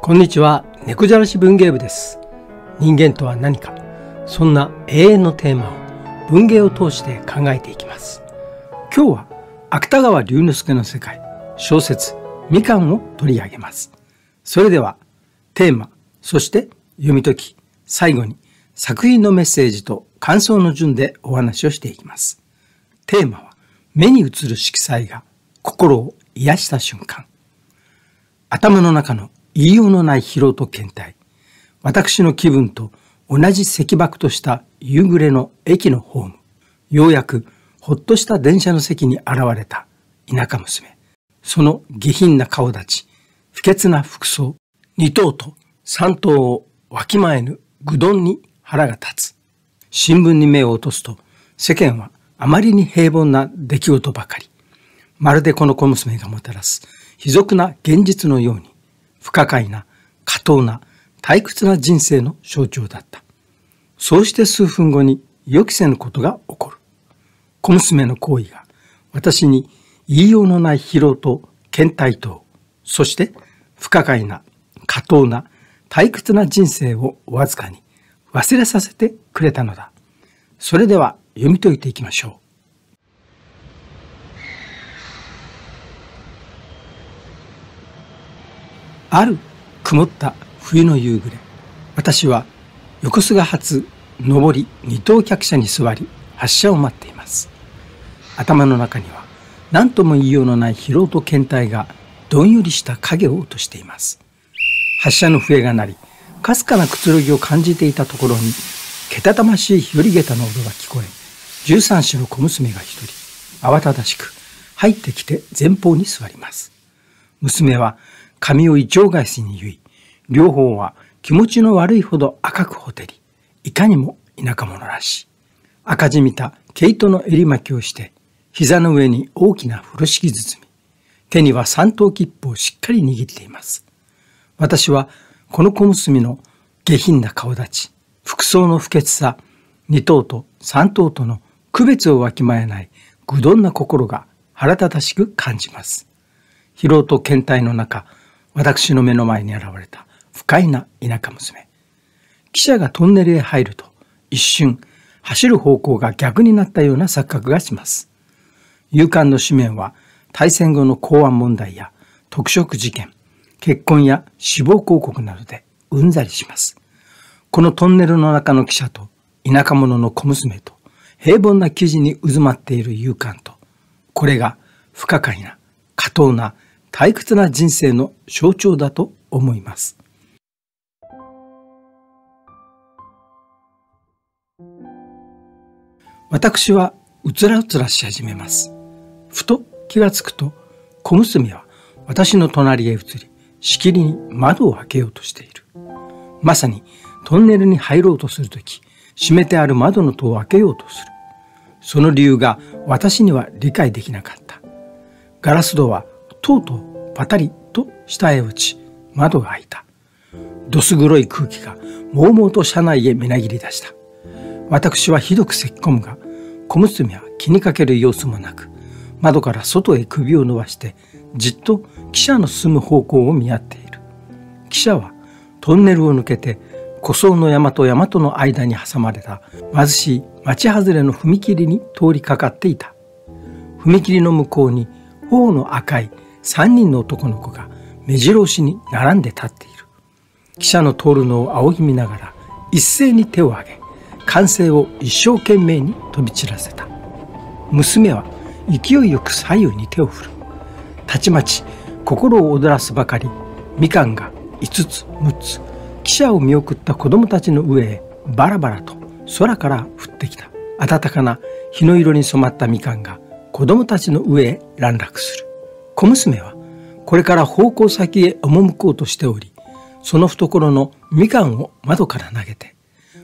こんにちは猫じゃらし文芸部です人間とは何かそんな永遠のテーマを文芸を通して考えていきます今日は芥川龍之介の世界小説みかんを取り上げますそれではテーマそして読み解き最後に作品のメッセージと感想の順でお話をしていきますテーマは目に映る色彩が心を癒した瞬間頭の中の言いようのない疲労と倦怠、私の気分と同じ赤爆とした夕暮れの駅のホーム、ようやくほっとした電車の席に現れた田舎娘。その下品な顔立ち、不潔な服装、二頭と三頭をわきまえぬ愚鈍に腹が立つ。新聞に目を落とすと、世間はあまりに平凡な出来事ばかり。まるでこの小娘がもたらす、卑俗な現実のように、不可解な、過当な、退屈な人生の象徴だった。そうして数分後に予期せぬことが起こる。小娘の行為が私に言いようのない疲労と倦怠と、そして不可解な、過当な、退屈な人生をわずかに忘れさせてくれたのだ。それでは読み解いていきましょう。ある曇った冬の夕暮れ、私は横須賀発上り二等客車に座り発車を待っています。頭の中には何とも言いようのない疲労と倦怠がどんよりした影を落としています。発車の笛が鳴り、かすかなくつろぎを感じていたところに、けたたましい日和下駄の音が聞こえ、13種の小娘が一人、慌ただしく入ってきて前方に座ります。娘は髪を一丁返しに言い、両方は気持ちの悪いほど赤くほてり、いかにも田舎者らしい。赤じみた毛糸の襟巻きをして、膝の上に大きな風呂敷包み、手には三等切符をしっかり握っています。私はこの小娘の下品な顔立ち、服装の不潔さ、二等と三等との区別をわきまえない愚鈍な心が腹立たしく感じます。疲労と倦怠の中、私の目の前に現れた不快な田舎娘。記者がトンネルへ入ると、一瞬、走る方向が逆になったような錯覚がします。勇敢の紙面は、大戦後の公安問題や特色事件、結婚や死亡広告などでうんざりします。このトンネルの中の記者と田舎者の小娘と平凡な記事に渦まっている勇敢と、これが不可解な、過当な退屈な人生の象徴だと思います。私はうつらうつらし始めます。ふと気がつくと、小娘は私の隣へ移り、しきりに窓を開けようとしている。まさにトンネルに入ろうとするとき、閉めてある窓の戸を開けようとする。その理由が私には理解できなかった。ガラス戸はとうとうパタリと下へ落ち窓が開いたどす黒い空気がもうもうと車内へみなぎり出した私はひどくせき込むが小娘は気にかける様子もなく窓から外へ首を伸ばしてじっと汽車の進む方向を見合っている汽車はトンネルを抜けて古層の山と山との間に挟まれた貧しい町外れの踏切に通りかかっていた踏切の向こうに頬の赤い3人の男の子が目白押しに並んで立っている。記者の通るのを仰ぎ見ながら一斉に手を挙げ、歓声を一生懸命に飛び散らせた。娘は勢いよく左右に手を振る。たちまち心を躍らすばかり、みかんが5つ、6つ、記者を見送った子供たちの上へバラバラと空から降ってきた。暖かな日の色に染まったみかんが子供たちの上へ乱落する。小娘はこれから奉公先へ赴こうとしておりその懐のみかんを窓から投げて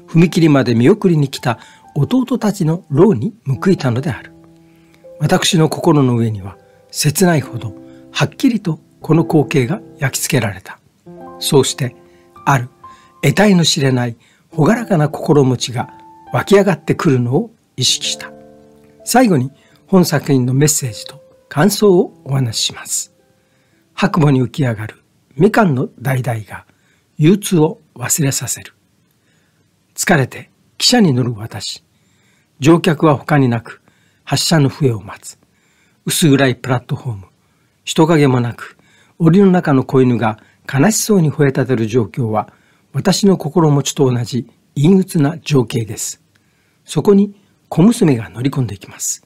踏切まで見送りに来た弟たちの牢に報いたのである私の心の上には切ないほどはっきりとこの光景が焼き付けられたそうしてある得体の知れない朗らかな心持ちが湧き上がってくるのを意識した最後に本作品のメッセージと感想をお話しします。白母に浮き上がるみかんの代々が憂鬱を忘れさせる。疲れて汽車に乗る私。乗客は他になく発車の笛を待つ。薄暗いプラットホーム。人影もなく、檻の中の子犬が悲しそうに吠え立てる状況は私の心持ちと同じ陰鬱な情景です。そこに小娘が乗り込んでいきます。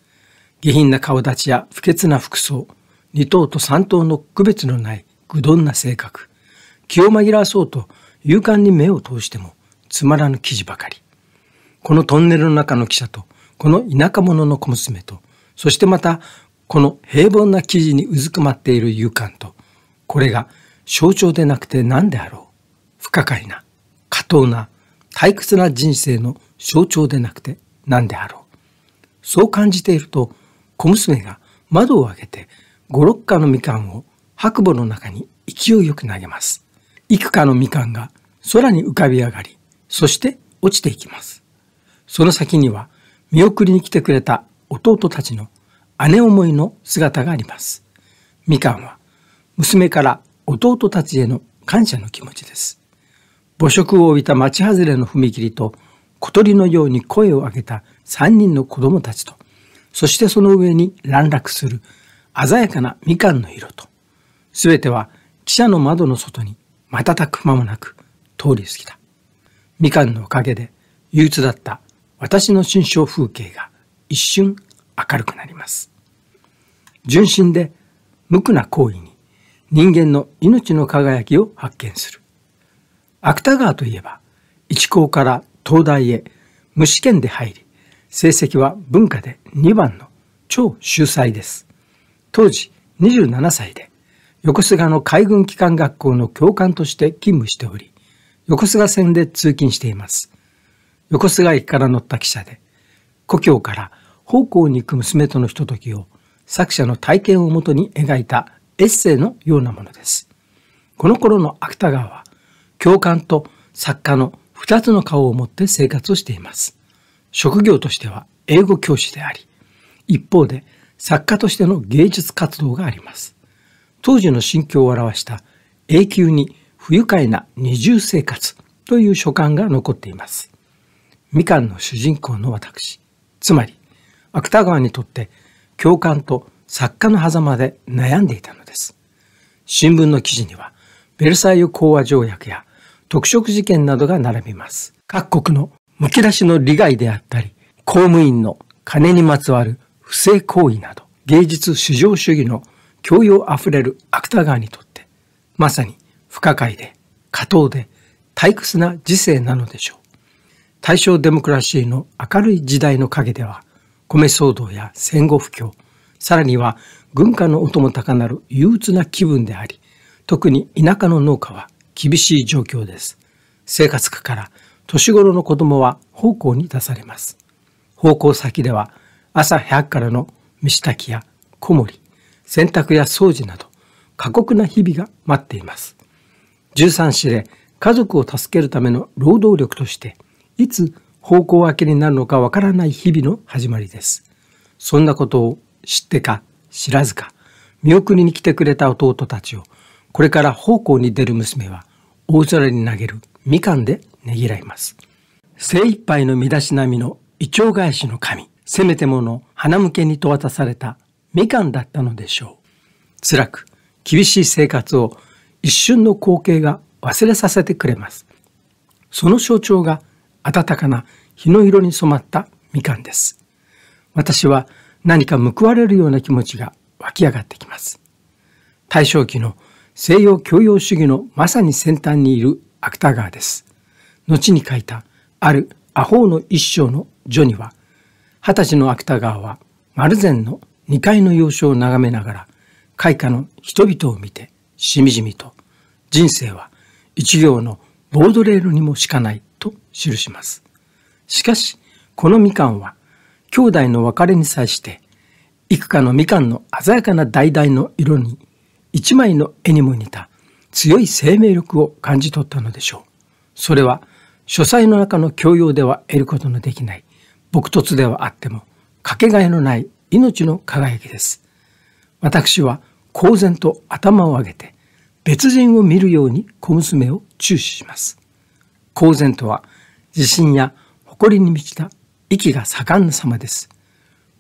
下品な顔立ちや不潔な服装、二等と三等の区別のない愚鈍な性格、気を紛らわそうと勇敢に目を通してもつまらぬ記事ばかり。このトンネルの中の記者と、この田舎者の小娘と、そしてまた、この平凡な記事にうずくまっている勇敢と、これが象徴でなくて何であろう。不可解な、過当な、退屈な人生の象徴でなくて何であろう。そう感じていると、小娘が窓を開けて五六花のみかんを白母の中に勢いよく投げます。幾かのみかんが空に浮かび上がり、そして落ちていきます。その先には見送りに来てくれた弟たちの姉思いの姿があります。みかんは娘から弟たちへの感謝の気持ちです。母食を帯びた町外れの踏切と小鳥のように声を上げた3人の子供たちとそしてその上に乱落する鮮やかなみかんの色と、すべては汽車の窓の外に瞬く間もなく通り過ぎた。みかんのおかげで憂鬱だった私の心象風景が一瞬明るくなります。純真で無垢な行為に人間の命の輝きを発見する。芥川といえば、一高から東大へ無試験で入り、成績は文化で2番の超秀才です。当時27歳で横須賀の海軍機関学校の教官として勤務しており、横須賀線で通勤しています。横須賀駅から乗った汽車で、故郷から奉公に行く娘とのひとときを作者の体験をもとに描いたエッセイのようなものです。この頃の芥川は、教官と作家の2つの顔を持って生活をしています。職業としては英語教師であり、一方で作家としての芸術活動があります。当時の心境を表した永久に不愉快な二重生活という書簡が残っています。みかんの主人公の私、つまり芥川にとって共感と作家の狭間で悩んでいたのです。新聞の記事にはベルサイユ講和条約や特色事件などが並びます。各国のむき出しの利害であったり、公務員の金にまつわる不正行為など、芸術至上主義の教養あふれる芥川にとって、まさに不可解で、過当で、退屈な時世なのでしょう。大正デモクラシーの明るい時代の陰では、米騒動や戦後不況、さらには軍家の音も高なる憂鬱な気分であり、特に田舎の農家は厳しい状況です。生活苦から年頃の子供は奉公に出されます。奉公先では朝早くからの飯炊きや子守、洗濯や掃除など過酷な日々が待っています。13市で家族を助けるための労働力として、いつ奉公明けになるのかわからない日々の始まりです。そんなことを知ってか知らずか、見送りに来てくれた弟たちを、これから奉公に出る娘は大空に投げるみかんでねぎらいます。精一杯の身だしなみのイチョウ返しの神、せめてもの花向けにと渡されたみかんだったのでしょう。辛く、厳しい生活を一瞬の光景が忘れさせてくれます。その象徴が暖かな日の色に染まったみかんです。私は何か報われるような気持ちが湧き上がってきます。大正期の西洋教養主義のまさに先端にいる芥川です。後に書いたあるアホの一章の序には、二十歳の芥川は丸善の2階の幼少を眺めながら、開花の人々を見て、しみじみと、人生は一行のボードレールにもしかないと記します。しかし、このみかんは、兄弟の別れに際して、幾かのみかんの鮮やかな橙の色に、一枚の絵にも似た強い生命力を感じ取ったのでしょう。それは、書斎の中の教養では得ることのできない朴突ではあってもかけがえのない命の輝きです私は公然と頭を上げて別人を見るように小娘を注視します公然とは自信や誇りに満ちた息が盛んな様です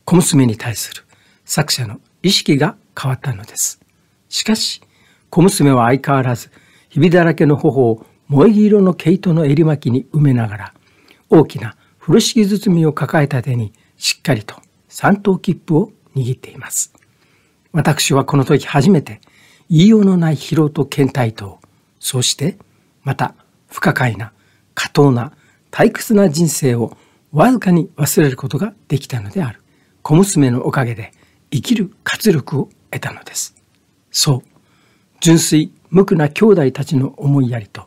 小娘に対する作者の意識が変わったのですしかし小娘は相変わらずひびだらけの頬を萌木色の毛糸の襟巻きに埋めながら、大きな風呂敷包みを抱えた手にしっかりと三刀切符を握っています。私はこの時初めて言いようのない疲労と倦怠と、そしてまた不可解な、過当な、退屈な人生をわずかに忘れることができたのである。小娘のおかげで生きる活力を得たのです。そう、純粋無垢な兄弟たちの思いやりと、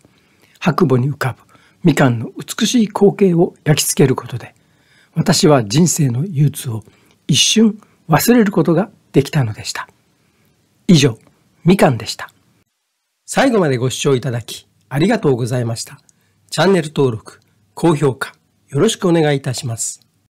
白母に浮かぶみかんの美しい光景を焼き付けることで私は人生の憂鬱を一瞬忘れることができたのでした以上みかんでした最後までご視聴いただきありがとうございましたチャンネル登録高評価よろしくお願いいたします